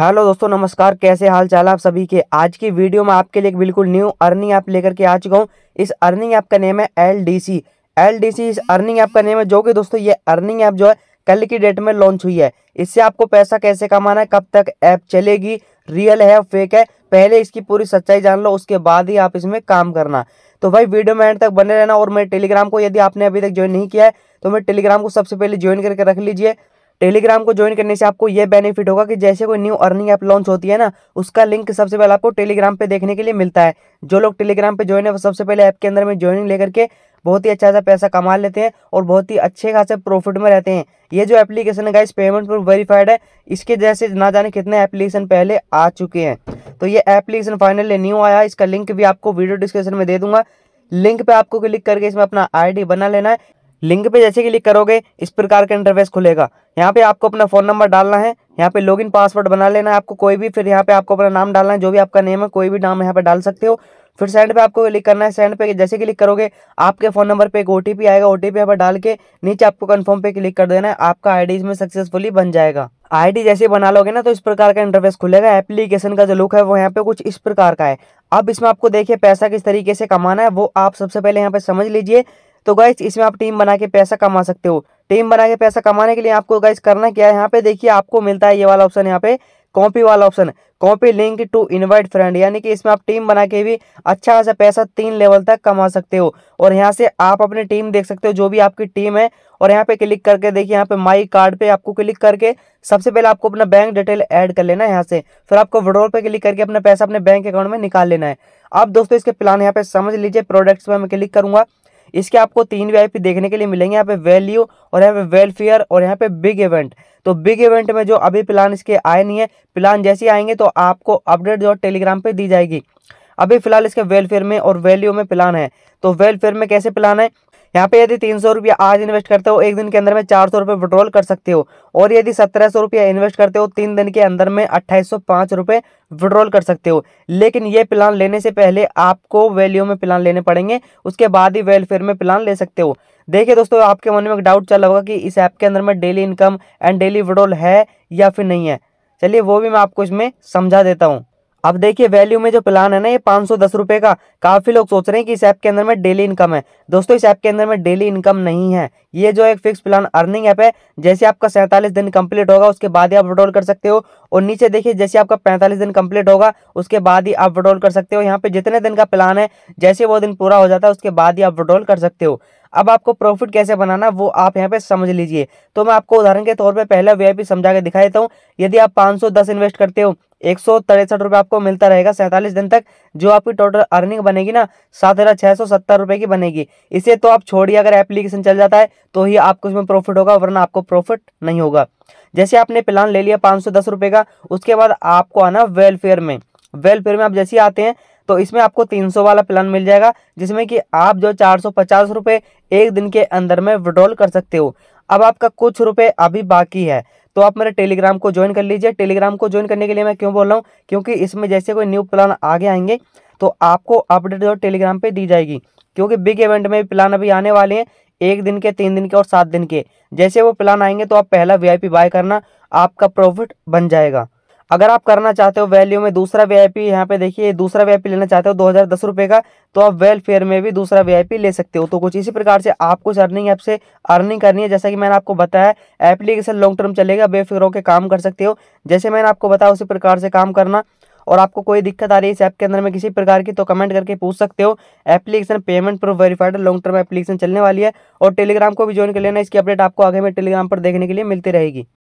hello दोस्तों नमस्कार कैसे हाल चाल आप सभी के आज की वीडियो में आपके लिए एक बिल्कुल न्यू अर्निंग ऐप लेकर के आ चुका हूँ इस अर्निंग ऐप का नेम है L D C L D C इस अर्निंग ऐप का नेम है जो कि दोस्तों ये अर्निंग ऐप जो है कल की डेट में लॉन्च हुई है इससे आपको पैसा कैसे कमाना है कब तक ऐप चलेगी रियल है फेक है पहले इसकी पूरी सच्चाई जान लो उसके बाद ही आप इसमें काम करना तो भाई वीडियो में एंड तक बने रहना और मेरे टेलीग्राम को यदि आपने अभी तक ज्वाइन नहीं किया है तो मेरे टेलीग्राम को सबसे पहले ज्वाइन करके रख लीजिए टेलीग्राम को ज्वाइन करने से आपको यह बेनिफिट होगा कि जैसे कोई न्यू अर्निंग ऐप लॉन्च होती है ना उसका लिंक सबसे पहले आपको टेलीग्राम पे देखने के लिए मिलता है जो लोग टेलीग्राम पे ज्वाइन है वो सबसे पहले ऐप के अंदर में ज्वाइनिंग लेकर के बहुत ही अच्छा सा पैसा कमा लेते हैं और बहुत ही अच्छे खासे प्रॉफिट में रहते हैं ये जो एप्लीकेशन है गाइस पेमेंट पर वेरीफाइड है इसके जैसे ना जाने कितने एप्लीकेशन पहले आ चुके हैं तो ये एप्लीकेशन फाइनली न्यू आया इसका लिंक भी आपको वीडियो डिस्क्रिप्शन में दे दूंगा लिंक पे आपको क्लिक करके इसमें अपना आईडी बना लेना है लिंक पे जैसे क्लिक करोगे इस प्रकार का इंटरफेस खुलेगा यहाँ पे आपको अपना फ़ोन नंबर डालना है यहाँ पे लॉगिन पासवर्ड बना लेना है आपको कोई भी फिर यहाँ पे आपको अपना नाम डालना है जो भी आपका नेम है कोई भी नाम यहाँ पे डाल सकते हो फिर सेंड पे आपको क्लिक करना है सेंड पे जैसे क्लिक करोगे आपके फोन नंबर पे एक ओटीपी आएगा ओटीपी यहाँ पर डाल के नीचे आपको कन्फर्म पे क्लिक कर देना है आपका आईडी इसमें सक्सेसफुली बन जाएगा आईडी जैसे बना लोगे ना तो इस प्रकार का इंटरफेस खुलेगा एप्लीकेशन का जो लुक है वो यहाँ पे कुछ इस प्रकार का है अब इसमें आपको देखिए पैसा किस तरीके से कमाना है वो आप सबसे पहले यहाँ पे समझ लीजिए तो गाइज इसमें आप टीम बना के पैसा कमा सकते हो टीम बना के पैसा कमाने के लिए आपको गाइज करना क्या है यहाँ पे देखिए आपको मिलता है ये वाला ऑप्शन यहाँ पे कॉपी वाला option copy link to invite friend यानी कि इसमें आप टीम बना के भी अच्छा खासा पैसा तीन लेवल तक कमा सकते हो और यहाँ से आप अपनी टीम देख सकते हो जो भी आपकी टीम है और यहाँ पे क्लिक करके देखिए यहाँ पे माई कार्ड पे आपको क्लिक करके सबसे पहले आपको अपना बैंक डिटेल ऐड कर लेना है यहाँ से फिर आपको विड्रॉल पे क्लिक करके अपना पैसा अपने बैंक अकाउंट में निकाल लेना है आप दोस्तों इसके प्लान यहाँ पे समझ लीजिए प्रोडक्ट्स पर मैं क्लिक करूंगा इसके आपको तीन वीआईपी देखने के लिए मिलेंगे यहाँ पे वैल्यू और यहाँ पे वेलफेयर और यहाँ पे बिग इवेंट तो बिग इवेंट में जो अभी प्लान इसके आए नहीं है प्लान जैसे आएंगे तो आपको अपडेट जो टेलीग्राम पर दी जाएगी अभी फिलहाल इसके वेलफेयर में और वैल्यू में प्लान है तो वेलफेयर में कैसे प्लान है यहाँ पे यदि तीन सौ रुपया आज इन्वेस्ट करते हो एक दिन के अंदर में चार सौ रुपये विड्रॉल कर सकते हो और यदि सत्रह सौ रुपया इन्वेस्ट करते हो तीन दिन के अंदर में अट्ठाईस सौ पाँच रुपये विड्रॉल कर सकते हो लेकिन ये प्लान लेने से पहले आपको वैल्यू में प्लान लेने पड़ेंगे उसके बाद ही वेलफेयर में प्लान ले सकते हो देखिए दोस्तों आपके मन में एक डाउट चल रहा होगा कि इस ऐप के अंदर में daily income and daily withdrawal है या फिर नहीं है चलिए वो भी मैं आपको इसमें समझा देता हूँ अब देखिए वैल्यू में जो प्लान है ना ये पाँच सौ दस रुपये का काफ़ी लोग सोच रहे हैं कि इस ऐप के अंदर में डेली इनकम है दोस्तों इस ऐप के अंदर में डेली इनकम नहीं है ये जो एक फिक्स प्लान अर्निंग ऐप है जैसे आपका सैंतालीस दिन कंप्लीट होगा उसके बाद ही आप विड्रॉल कर सकते हो और नीचे देखिए जैसे आपका पैंतालीस दिन कंप्लीट होगा उसके बाद ही आप विड्रॉल कर सकते हो यहाँ पे जितने दिन का प्लान है जैसे वो दिन पूरा हो जाता है उसके बाद ही आप विड्रॉल कर सकते हो अब आपको प्रॉफिट कैसे बनाना वो आप यहाँ पे समझ लीजिए तो मैं आपको उदाहरण के तौर पे पहला वीआईपी समझा के दिखा देता हूँ यदि आप 510 इन्वेस्ट करते हो एक सौ तिरसठ रुपये आपको मिलता रहेगा सैंतालीस दिन तक जो आपकी टोटल अर्निंग बनेगी ना सात हज़ार छः सौ सत्तर रुपये की बनेगी इसे तो आप छोड़िए अगर एप्लीकेशन चल जाता है तो ही आपको उसमें प्रॉफिट होगा वरना आपको प्रॉफिट नहीं होगा जैसे आपने प्लान ले लिया पाँच सौ दस रुपये का उसके बाद आपको आना वेलफेयर में वेलफेयर में आप जैसे ही आते हैं तो इसमें आपको 300 वाला प्लान मिल जाएगा जिसमें कि आप जो चार सौ एक दिन के अंदर में विड्रॉल कर सकते हो अब आपका कुछ रुपए अभी बाकी है तो आप मेरे टेलीग्राम को ज्वाइन कर लीजिए टेलीग्राम को ज्वाइन करने के लिए मैं क्यों बोल रहा हूँ क्योंकि इसमें जैसे कोई न्यू प्लान आगे आएंगे तो आपको अपडेट जो टेलीग्राम पर दी जाएगी क्योंकि बिग इवेंट में प्लान अभी आने वाले हैं एक दिन के तीन दिन के और सात दिन के जैसे वो प्लान आएंगे तो आप पहला वीआईपी बाय करना आपका प्रॉफिट बन जाएगा अगर आप करना चाहते हो वैल्यू में दूसरा वीआईपी यहाँ पे देखिए दूसरा वीआईपी लेना चाहते हो दो हज़ार दस रुपये का तो आप वेलफेयर में भी दूसरा वीआईपी ले सकते हो तो कुछ इसी प्रकार से आप कुछ अर्निंग ऐप से अर्निंग करनी है जैसा कि मैंने आपको बताया एप्लीकेशन लॉन्ग टर्म चलेगा बेफिक्र होकर काम कर सकते हो जैसे मैंने आपको बताया उसी प्रकार से काम करना और आपको कोई दिक्कत आ रही है इस ऐप के अंदर में किसी प्रकार की तो कमेंट करके पूछ सकते हो application payment proof verified long term application चलने वाली है और टेलीग्राम को भी ज्वाइन कर लेना इसकी अपडेट आपको आगे में टेलीग्राम पर देखने के लिए मिलती रहेगी